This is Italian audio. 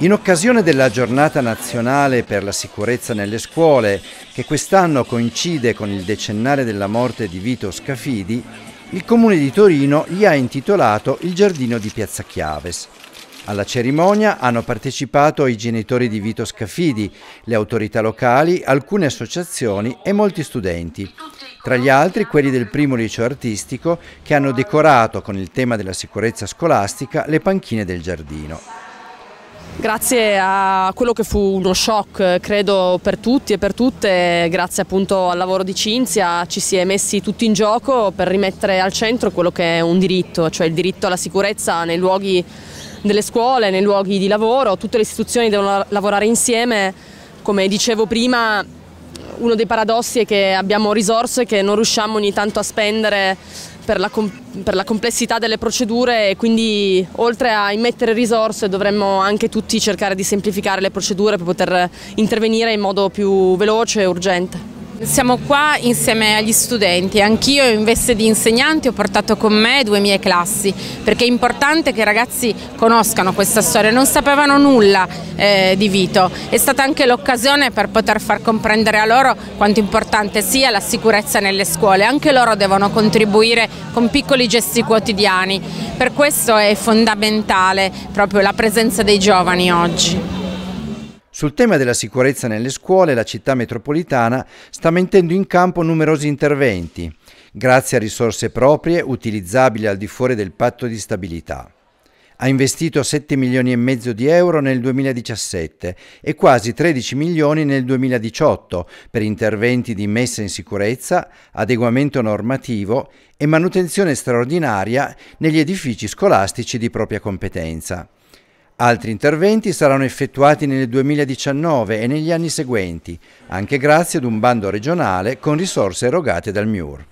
In occasione della giornata nazionale per la sicurezza nelle scuole, che quest'anno coincide con il decennale della morte di Vito Scafidi, il Comune di Torino gli ha intitolato il giardino di Piazza Chiaves. Alla cerimonia hanno partecipato i genitori di Vito Scafidi, le autorità locali, alcune associazioni e molti studenti. Tra gli altri quelli del primo liceo artistico che hanno decorato con il tema della sicurezza scolastica le panchine del giardino. Grazie a quello che fu uno shock, credo, per tutti e per tutte, grazie appunto al lavoro di Cinzia ci si è messi tutti in gioco per rimettere al centro quello che è un diritto, cioè il diritto alla sicurezza nei luoghi delle scuole, nei luoghi di lavoro, tutte le istituzioni devono lavorare insieme, come dicevo prima uno dei paradossi è che abbiamo risorse che non riusciamo ogni tanto a spendere per la, per la, complessità delle procedure e quindi oltre a immettere risorse dovremmo anche tutti cercare di semplificare le procedure per poter intervenire in modo più veloce e urgente. Siamo qua insieme agli studenti, anch'io in veste di insegnante ho portato con me due mie classi perché è importante che i ragazzi conoscano questa storia, non sapevano nulla eh, di Vito, è stata anche l'occasione per poter far comprendere a loro quanto importante sia la sicurezza nelle scuole, anche loro devono contribuire con piccoli gesti quotidiani, per questo è fondamentale proprio la presenza dei giovani oggi. Sul tema della sicurezza nelle scuole, la città metropolitana sta mettendo in campo numerosi interventi, grazie a risorse proprie utilizzabili al di fuori del patto di stabilità. Ha investito 7 milioni e mezzo di euro nel 2017 e quasi 13 milioni nel 2018 per interventi di messa in sicurezza, adeguamento normativo e manutenzione straordinaria negli edifici scolastici di propria competenza. Altri interventi saranno effettuati nel 2019 e negli anni seguenti, anche grazie ad un bando regionale con risorse erogate dal MIUR.